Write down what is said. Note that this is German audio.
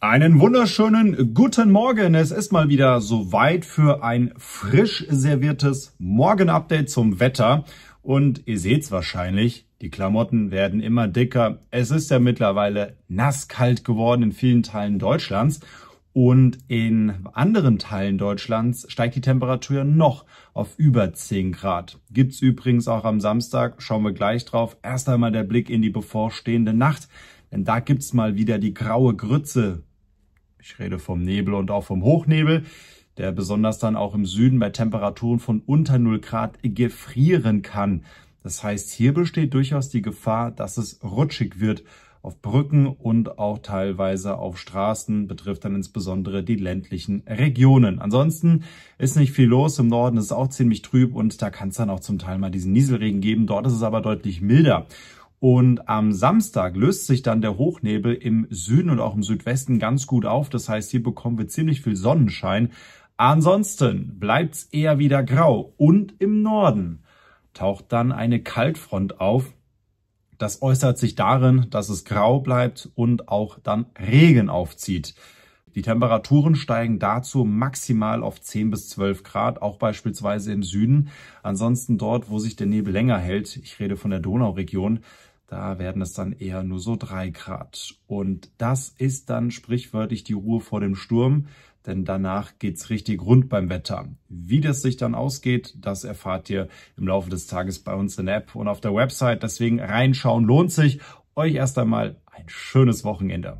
Einen wunderschönen guten Morgen. Es ist mal wieder soweit für ein frisch serviertes Morgen-Update zum Wetter. Und ihr seht's wahrscheinlich, die Klamotten werden immer dicker. Es ist ja mittlerweile nasskalt geworden in vielen Teilen Deutschlands. Und in anderen Teilen Deutschlands steigt die Temperatur noch auf über 10 Grad. Gibt's übrigens auch am Samstag, schauen wir gleich drauf. Erst einmal der Blick in die bevorstehende Nacht. Denn da gibt's mal wieder die graue Grütze ich rede vom Nebel und auch vom Hochnebel, der besonders dann auch im Süden bei Temperaturen von unter 0 Grad gefrieren kann. Das heißt, hier besteht durchaus die Gefahr, dass es rutschig wird auf Brücken und auch teilweise auf Straßen, betrifft dann insbesondere die ländlichen Regionen. Ansonsten ist nicht viel los, im Norden ist es auch ziemlich trüb und da kann es dann auch zum Teil mal diesen Nieselregen geben, dort ist es aber deutlich milder. Und am Samstag löst sich dann der Hochnebel im Süden und auch im Südwesten ganz gut auf. Das heißt, hier bekommen wir ziemlich viel Sonnenschein. Ansonsten bleibt's eher wieder grau und im Norden taucht dann eine Kaltfront auf. Das äußert sich darin, dass es grau bleibt und auch dann Regen aufzieht. Die Temperaturen steigen dazu maximal auf 10 bis 12 Grad, auch beispielsweise im Süden. Ansonsten dort, wo sich der Nebel länger hält, ich rede von der Donauregion, da werden es dann eher nur so drei Grad. Und das ist dann sprichwörtlich die Ruhe vor dem Sturm, denn danach geht's richtig rund beim Wetter. Wie das sich dann ausgeht, das erfahrt ihr im Laufe des Tages bei uns in der App und auf der Website. Deswegen reinschauen lohnt sich. Euch erst einmal ein schönes Wochenende.